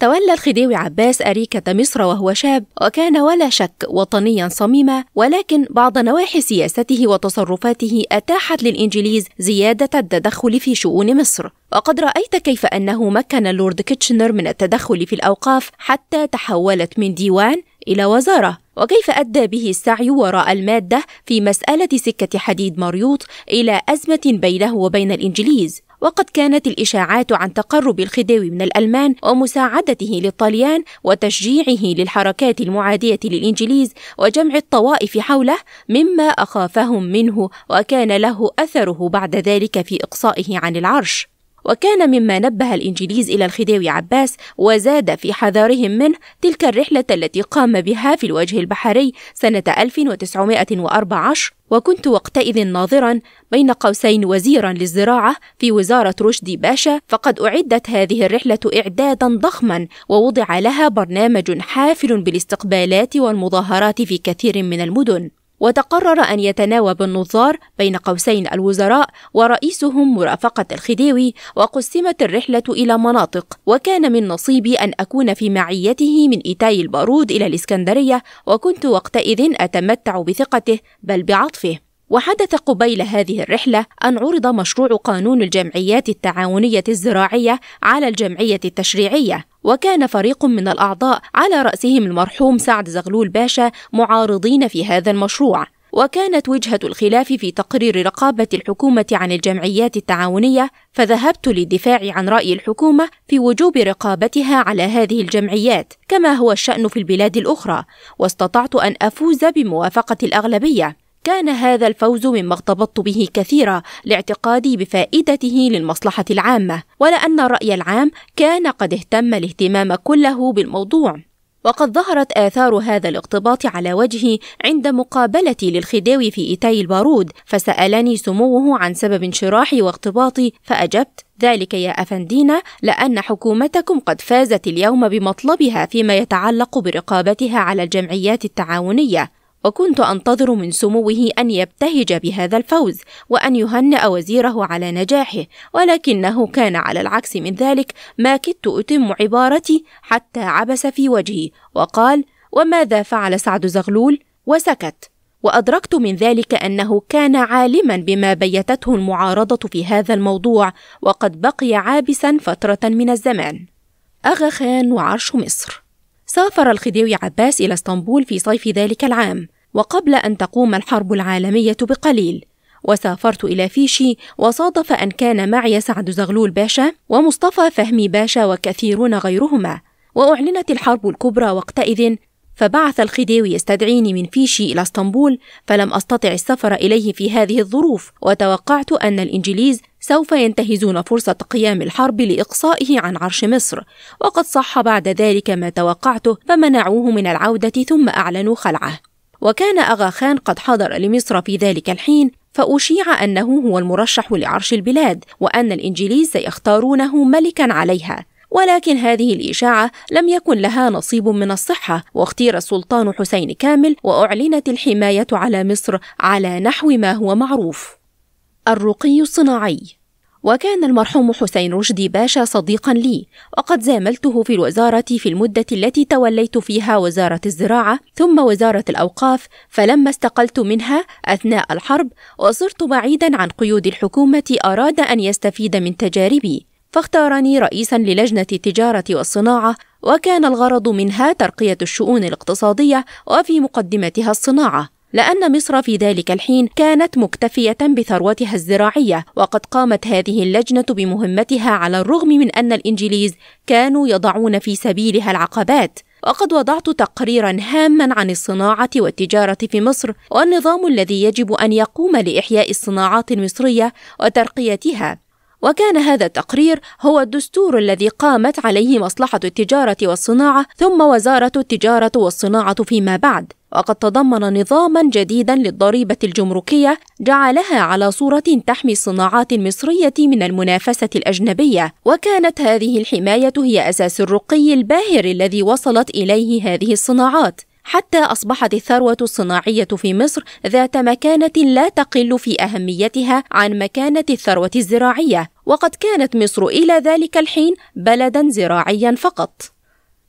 تولى الخديوي عباس أريكة مصر وهو شاب وكان ولا شك وطنيا صميما ولكن بعض نواحي سياسته وتصرفاته أتاحت للإنجليز زيادة التدخل في شؤون مصر وقد رأيت كيف أنه مكن اللورد كيتشنر من التدخل في الأوقاف حتى تحولت من ديوان إلى وزارة وكيف أدى به السعي وراء المادة في مسألة سكة حديد مريوط إلى أزمة بينه وبين الإنجليز وقد كانت الإشاعات عن تقرب الخديوي من الألمان ومساعدته للطليان وتشجيعه للحركات المعادية للإنجليز وجمع الطوائف حوله مما أخافهم منه وكان له أثره بعد ذلك في إقصائه عن العرش وكان مما نبه الإنجليز إلى الخديوي عباس وزاد في حذارهم منه تلك الرحلة التي قام بها في الوجه البحري سنة 1914 وكنت وقتئذ ناظرا بين قوسين وزيرا للزراعة في وزارة رشدي باشا فقد أعدت هذه الرحلة إعدادا ضخما ووضع لها برنامج حافل بالاستقبالات والمظاهرات في كثير من المدن وتقرر أن يتناوب النظار بين قوسين الوزراء ورئيسهم مرافقة الخديوي وقسمت الرحلة إلى مناطق وكان من نصيبي أن أكون في معيته من إيتاي البارود إلى الإسكندرية وكنت وقتئذ أتمتع بثقته بل بعطفه وحدث قبيل هذه الرحلة أن عرض مشروع قانون الجمعيات التعاونية الزراعية على الجمعية التشريعية وكان فريق من الأعضاء على رأسهم المرحوم سعد زغلول باشا معارضين في هذا المشروع وكانت وجهة الخلاف في تقرير رقابة الحكومة عن الجمعيات التعاونية فذهبت للدفاع عن رأي الحكومة في وجوب رقابتها على هذه الجمعيات كما هو الشأن في البلاد الأخرى واستطعت أن أفوز بموافقة الأغلبية كان هذا الفوز مما اغتبطت به كثيرا لاعتقادي بفائدته للمصلحة العامة ولأن الرأي العام كان قد اهتم الاهتمام كله بالموضوع وقد ظهرت آثار هذا الاغتباط على وجهي عند مقابلتي للخداوي في إيتاي البارود فسألني سموه عن سبب انشراحي واغتباطي فأجبت ذلك يا أفندينا لأن حكومتكم قد فازت اليوم بمطلبها فيما يتعلق برقابتها على الجمعيات التعاونية وكنت أنتظر من سموه أن يبتهج بهذا الفوز وأن يهنئ وزيره على نجاحه ولكنه كان على العكس من ذلك ما كدت أتم عبارتي حتى عبس في وجهي وقال وماذا فعل سعد زغلول وسكت وادركت من ذلك انه كان عالما بما بيتته المعارضه في هذا الموضوع وقد بقي عابسا فتره من الزمان اغا خان وعرش مصر سافر الخديوي عباس إلى اسطنبول في صيف ذلك العام وقبل أن تقوم الحرب العالمية بقليل وسافرت إلى فيشي وصادف أن كان معي سعد زغلول باشا ومصطفى فهمي باشا وكثيرون غيرهما وأعلنت الحرب الكبرى وقتئذ فبعث الخديوي يستدعيني من فيشي إلى اسطنبول فلم أستطع السفر إليه في هذه الظروف وتوقعت أن الإنجليز سوف ينتهزون فرصة قيام الحرب لإقصائه عن عرش مصر وقد صح بعد ذلك ما توقعته فمنعوه من العودة ثم أعلنوا خلعه وكان أغا خان قد حضر لمصر في ذلك الحين فأشيع أنه هو المرشح لعرش البلاد وأن الإنجليز سيختارونه ملكا عليها ولكن هذه الإشاعة لم يكن لها نصيب من الصحة واختير السلطان حسين كامل وأعلنت الحماية على مصر على نحو ما هو معروف الرقي الصناعي وكان المرحوم حسين رشدي باشا صديقا لي وقد زاملته في الوزارة في المدة التي توليت فيها وزارة الزراعة ثم وزارة الأوقاف فلما استقلت منها أثناء الحرب وصرت بعيدا عن قيود الحكومة أراد أن يستفيد من تجاربي فاختارني رئيسا للجنة التجارة والصناعة وكان الغرض منها ترقية الشؤون الاقتصادية وفي مقدمتها الصناعة لأن مصر في ذلك الحين كانت مكتفية بثروتها الزراعية وقد قامت هذه اللجنة بمهمتها على الرغم من أن الإنجليز كانوا يضعون في سبيلها العقبات وقد وضعت تقريرا هاما عن الصناعة والتجارة في مصر والنظام الذي يجب أن يقوم لإحياء الصناعات المصرية وترقيتها وكان هذا التقرير هو الدستور الذي قامت عليه مصلحة التجارة والصناعة ثم وزارة التجارة والصناعة فيما بعد وقد تضمن نظاما جديدا للضريبة الجمركية جعلها على صورة تحمي الصناعات المصرية من المنافسة الأجنبية وكانت هذه الحماية هي أساس الرقي الباهر الذي وصلت إليه هذه الصناعات حتى أصبحت الثروة الصناعية في مصر ذات مكانة لا تقل في أهميتها عن مكانة الثروة الزراعية، وقد كانت مصر إلى ذلك الحين بلدا زراعيا فقط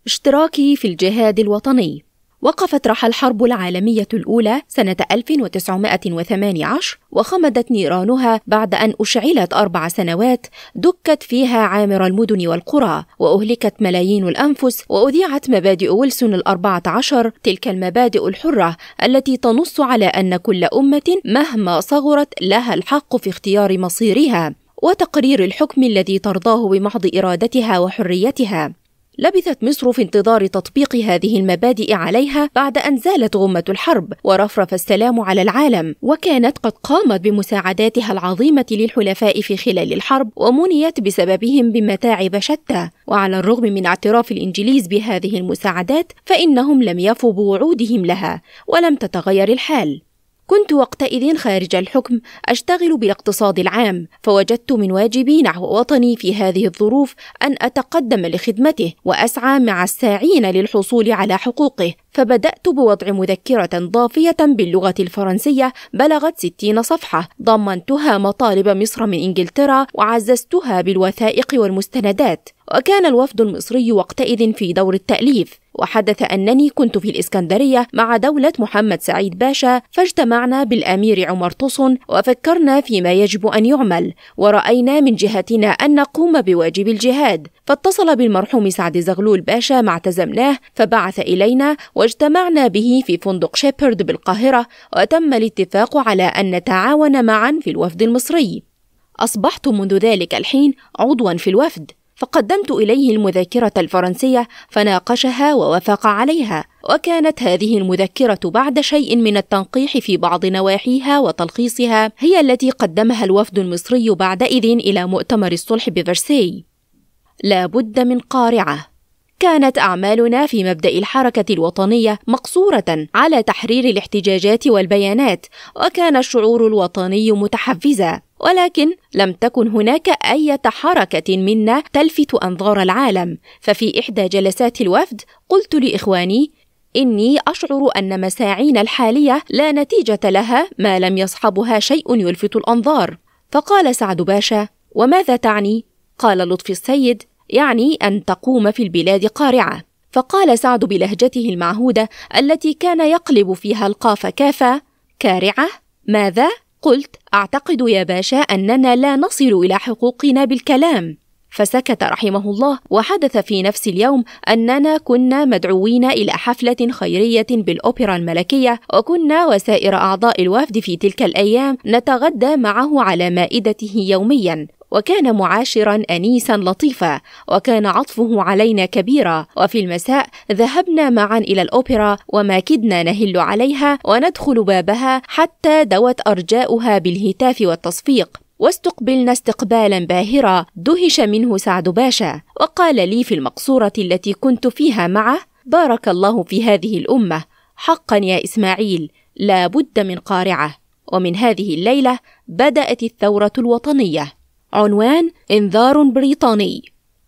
اشتراكي في الجهاد الوطني وقفت رحى الحرب العالمية الأولى سنة 1918 وخمدت نيرانها بعد أن أشعلت أربع سنوات دكت فيها عامر المدن والقرى وأهلكت ملايين الأنفس وأذيعت مبادئ ويلسون الأربعة عشر تلك المبادئ الحرة التي تنص على أن كل أمة مهما صغرت لها الحق في اختيار مصيرها وتقرير الحكم الذي ترضاه بمحض إرادتها وحريتها لبثت مصر في انتظار تطبيق هذه المبادئ عليها بعد أن زالت غمة الحرب ورفرف السلام على العالم وكانت قد قامت بمساعداتها العظيمة للحلفاء في خلال الحرب ومنيت بسببهم بمتاعب شتى وعلى الرغم من اعتراف الإنجليز بهذه المساعدات فإنهم لم يفوا بوعودهم لها ولم تتغير الحال كنت وقتئذ خارج الحكم أشتغل بالاقتصاد العام، فوجدت من واجبي نحو وطني في هذه الظروف أن أتقدم لخدمته وأسعى مع الساعين للحصول على حقوقه، فبدأت بوضع مذكرة ضافية باللغة الفرنسية بلغت 60 صفحة، ضمنتها مطالب مصر من إنجلترا وعززتها بالوثائق والمستندات، وكان الوفد المصري وقتئذ في دور التأليف وحدث أنني كنت في الإسكندرية مع دولة محمد سعيد باشا فاجتمعنا بالأمير عمر طوسن وفكرنا فيما يجب أن يعمل ورأينا من جهتنا أن نقوم بواجب الجهاد فاتصل بالمرحوم سعد زغلول باشا ما اعتزمناه فبعث إلينا واجتمعنا به في فندق شيبرد بالقاهرة وتم الاتفاق على أن نتعاون معا في الوفد المصري أصبحت منذ ذلك الحين عضوا في الوفد فقدمت إليه المذكرة الفرنسية فناقشها ووافق عليها وكانت هذه المذكرة بعد شيء من التنقيح في بعض نواحيها وتلخيصها هي التي قدمها الوفد المصري بعدئذ إلى مؤتمر الصلح بفرسي لا بد من قارعة كانت أعمالنا في مبدأ الحركة الوطنية مقصورة على تحرير الاحتجاجات والبيانات وكان الشعور الوطني متحفزا ولكن لم تكن هناك أي حركة منا تلفت أنظار العالم ففي إحدى جلسات الوفد قلت لإخواني إني أشعر أن مساعينا الحالية لا نتيجة لها ما لم يصحبها شيء يلفت الأنظار فقال سعد باشا وماذا تعني؟ قال لطفي السيد يعني أن تقوم في البلاد قارعة فقال سعد بلهجته المعهودة التي كان يقلب فيها القاف كافة كارعة ماذا؟ قلت اعتقد يا باشا اننا لا نصل الى حقوقنا بالكلام فسكت رحمه الله وحدث في نفس اليوم اننا كنا مدعوين الى حفله خيريه بالاوبرا الملكيه وكنا وسائر اعضاء الوفد في تلك الايام نتغدى معه على مائدته يوميا وكان معاشرا أنيسا لطيفا وكان عطفه علينا كبيرا وفي المساء ذهبنا معا إلى الأوبرا وما كدنا نهل عليها وندخل بابها حتى دوت أرجاؤها بالهتاف والتصفيق واستقبلنا استقبالا باهرا دهش منه سعد باشا وقال لي في المقصورة التي كنت فيها معه بارك الله في هذه الأمة حقا يا إسماعيل لا بد من قارعة ومن هذه الليلة بدأت الثورة الوطنية عنوان إنذار بريطاني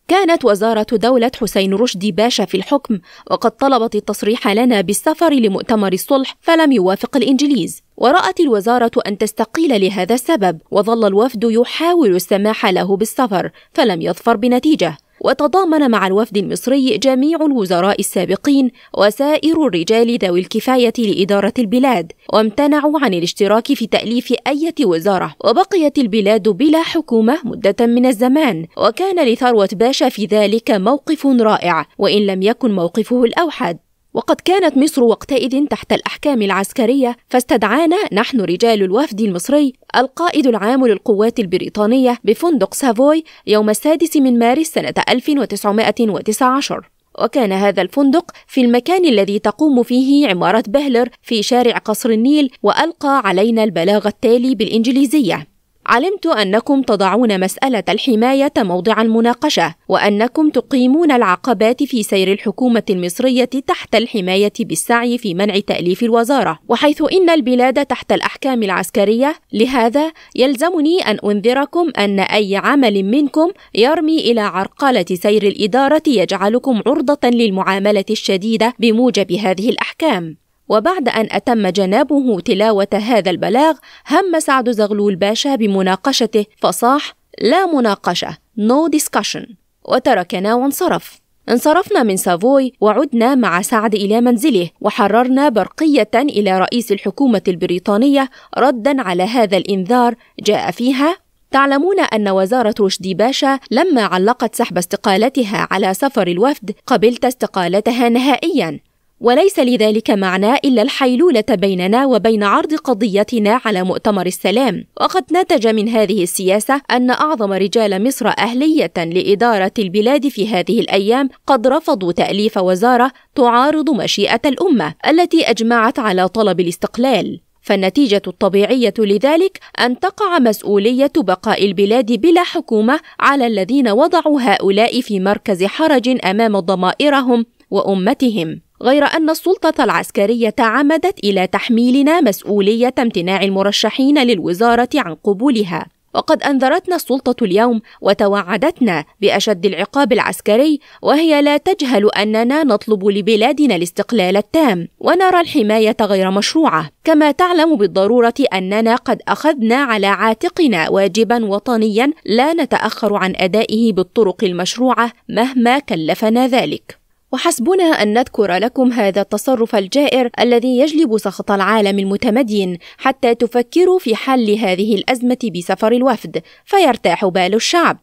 كانت وزارة دولة حسين رشدي باشا في الحكم وقد طلبت التصريح لنا بالسفر لمؤتمر الصلح فلم يوافق الإنجليز ورأت الوزارة أن تستقيل لهذا السبب وظل الوفد يحاول السماح له بالسفر فلم يظفر بنتيجة وتضامن مع الوفد المصري جميع الوزراء السابقين وسائر الرجال ذوي الكفاية لإدارة البلاد وامتنعوا عن الاشتراك في تأليف أي وزارة وبقيت البلاد بلا حكومة مدة من الزمان وكان لثروة باشا في ذلك موقف رائع وإن لم يكن موقفه الأوحد وقد كانت مصر وقتئذ تحت الأحكام العسكرية فاستدعانا نحن رجال الوفد المصري القائد العام للقوات البريطانية بفندق سافوي يوم السادس من مارس سنة 1919 وكان هذا الفندق في المكان الذي تقوم فيه عمارة بهلر في شارع قصر النيل وألقى علينا البلاغ التالي بالإنجليزية علمت انكم تضعون مساله الحمايه موضع المناقشه وانكم تقيمون العقبات في سير الحكومه المصريه تحت الحمايه بالسعي في منع تاليف الوزاره وحيث ان البلاد تحت الاحكام العسكريه لهذا يلزمني ان انذركم ان اي عمل منكم يرمي الى عرقله سير الاداره يجعلكم عرضه للمعامله الشديده بموجب هذه الاحكام وبعد أن أتم جنابه تلاوة هذا البلاغ هم سعد زغلول باشا بمناقشته فصاح لا مناقشة no discussion وتركنا وانصرف انصرفنا من سافوي وعدنا مع سعد إلى منزله وحررنا برقية إلى رئيس الحكومة البريطانية ردا على هذا الإنذار جاء فيها تعلمون أن وزارة رشدي باشا لما علقت سحب استقالتها على سفر الوفد قبلت استقالتها نهائيا وليس لذلك معنى إلا الحيلولة بيننا وبين عرض قضيتنا على مؤتمر السلام وقد نتج من هذه السياسة أن أعظم رجال مصر أهلية لإدارة البلاد في هذه الأيام قد رفضوا تأليف وزارة تعارض مشيئة الأمة التي أجمعت على طلب الاستقلال فالنتيجة الطبيعية لذلك أن تقع مسؤولية بقاء البلاد بلا حكومة على الذين وضعوا هؤلاء في مركز حرج أمام ضمائرهم وأمتهم غير أن السلطة العسكرية عمدت إلى تحميلنا مسؤولية امتناع المرشحين للوزارة عن قبولها وقد أنذرتنا السلطة اليوم وتوعدتنا بأشد العقاب العسكري وهي لا تجهل أننا نطلب لبلادنا الاستقلال التام ونرى الحماية غير مشروعة كما تعلم بالضرورة أننا قد أخذنا على عاتقنا واجبا وطنيا لا نتأخر عن أدائه بالطرق المشروعة مهما كلفنا ذلك وحسبنا أن نذكر لكم هذا التصرف الجائر الذي يجلب سخط العالم المتمدين حتى تفكروا في حل هذه الأزمة بسفر الوفد فيرتاح بال الشعب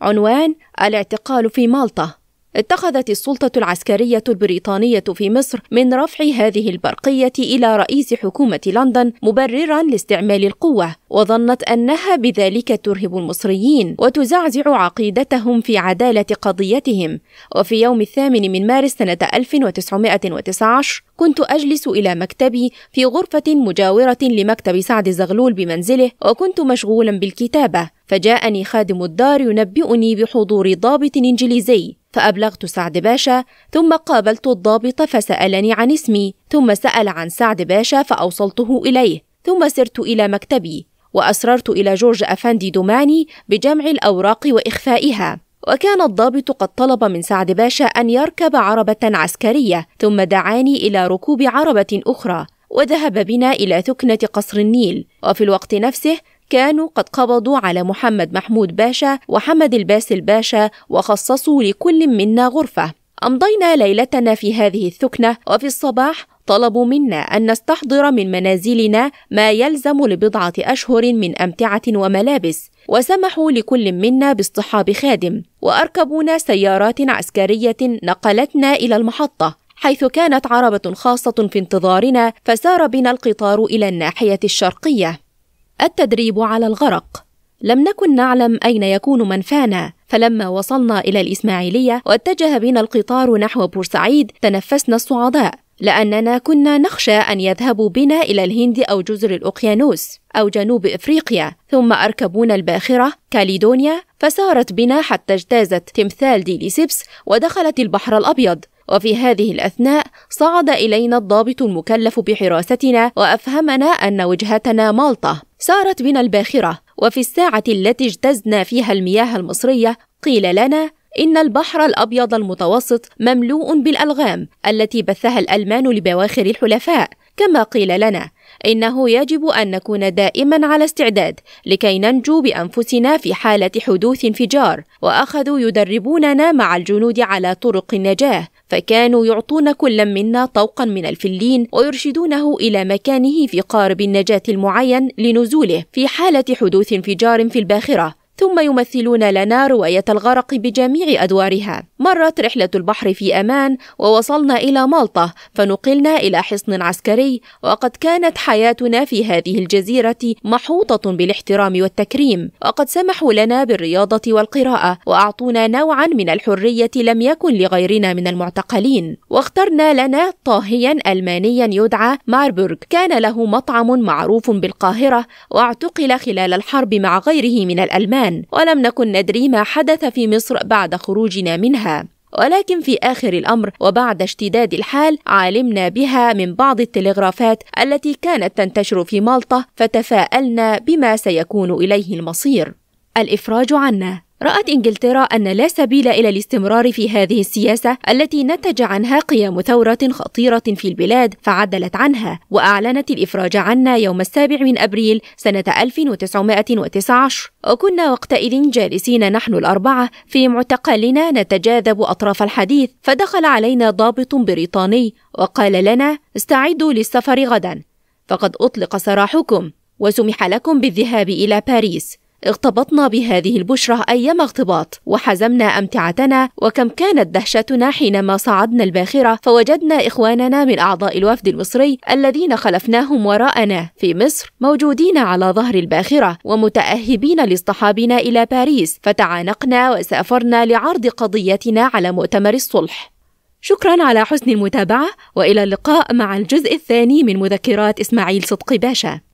عنوان الاعتقال في مالطة اتخذت السلطة العسكرية البريطانية في مصر من رفع هذه البرقية إلى رئيس حكومة لندن مبررا لاستعمال القوة، وظنت أنها بذلك ترهب المصريين وتزعزع عقيدتهم في عدالة قضيتهم، وفي يوم الثامن من مارس سنة 1919 كنت أجلس إلى مكتبي في غرفة مجاورة لمكتب سعد زغلول بمنزله وكنت مشغولا بالكتابة فجاءني خادم الدار ينبئني بحضور ضابط إنجليزي فأبلغت سعد باشا ثم قابلت الضابط فسألني عن اسمي ثم سأل عن سعد باشا فأوصلته إليه ثم سرت إلى مكتبي وأسررت إلى جورج أفندي دوماني بجمع الأوراق وإخفائها وكان الضابط قد طلب من سعد باشا أن يركب عربة عسكرية ثم دعاني إلى ركوب عربة أخرى وذهب بنا إلى ثكنة قصر النيل وفي الوقت نفسه كانوا قد قبضوا على محمد محمود باشا وحمد الباسل باشا وخصصوا لكل منا غرفة أمضينا ليلتنا في هذه الثكنة وفي الصباح طلبوا منا أن نستحضر من منازلنا ما يلزم لبضعة أشهر من أمتعة وملابس وسمحوا لكل منا باصطحاب خادم وأركبونا سيارات عسكرية نقلتنا إلى المحطة حيث كانت عربة خاصة في انتظارنا فسار بنا القطار إلى الناحية الشرقية التدريب على الغرق لم نكن نعلم أين يكون منفانا فلما وصلنا إلى الإسماعيلية واتجه بنا القطار نحو بورسعيد تنفسنا الصعداء لأننا كنا نخشى أن يذهبوا بنا إلى الهند أو جزر الاوقيانوس أو جنوب إفريقيا ثم أركبونا الباخرة كاليدونيا فسارت بنا حتى اجتازت تمثال ديليسيبس ودخلت البحر الأبيض وفي هذه الأثناء صعد إلينا الضابط المكلف بحراستنا وأفهمنا أن وجهتنا مالطة سارت بنا الباخرة وفي الساعة التي اجتزنا فيها المياه المصرية قيل لنا إن البحر الأبيض المتوسط مملوء بالألغام التي بثها الألمان لبواخر الحلفاء كما قيل لنا إنه يجب أن نكون دائما على استعداد لكي ننجو بأنفسنا في حالة حدوث انفجار وأخذوا يدربوننا مع الجنود على طرق النجاة فكانوا يعطون كل منا طوقا من الفلين ويرشدونه إلى مكانه في قارب النجاة المعين لنزوله في حالة حدوث انفجار في الباخرة ثم يمثلون لنا رواية الغرق بجميع أدوارها مرت رحلة البحر في أمان ووصلنا إلى مالطة فنقلنا إلى حصن عسكري وقد كانت حياتنا في هذه الجزيرة محوطة بالاحترام والتكريم وقد سمحوا لنا بالرياضة والقراءة وأعطونا نوعا من الحرية لم يكن لغيرنا من المعتقلين واخترنا لنا طاهيا ألمانيا يدعى ماربورغ كان له مطعم معروف بالقاهرة واعتقل خلال الحرب مع غيره من الألمان الآن ولم نكن ندري ما حدث في مصر بعد خروجنا منها ولكن في آخر الأمر وبعد اشتداد الحال علمنا بها من بعض التلغرافات التي كانت تنتشر في مالطة فتفاءلنا بما سيكون إليه المصير الإفراج عنا رأت إنجلترا أن لا سبيل إلى الاستمرار في هذه السياسة التي نتج عنها قيام ثورة خطيرة في البلاد فعدلت عنها وأعلنت الإفراج عنا يوم السابع من أبريل سنة 1919 وكنا وقتئذ جالسين نحن الأربعة في معتقلنا نتجاذب أطراف الحديث فدخل علينا ضابط بريطاني وقال لنا استعدوا للسفر غدا فقد أطلق سراحكم وسمح لكم بالذهاب إلى باريس اغتبطنا بهذه البشرة أيما اغتباط وحزمنا أمتعتنا وكم كانت دهشتنا حينما صعدنا الباخرة فوجدنا إخواننا من أعضاء الوفد المصري الذين خلفناهم وراءنا في مصر موجودين على ظهر الباخرة ومتأهبين لاصطحابنا إلى باريس فتعانقنا وسافرنا لعرض قضيتنا على مؤتمر الصلح شكرا على حسن المتابعة وإلى اللقاء مع الجزء الثاني من مذكرات إسماعيل صدقي باشا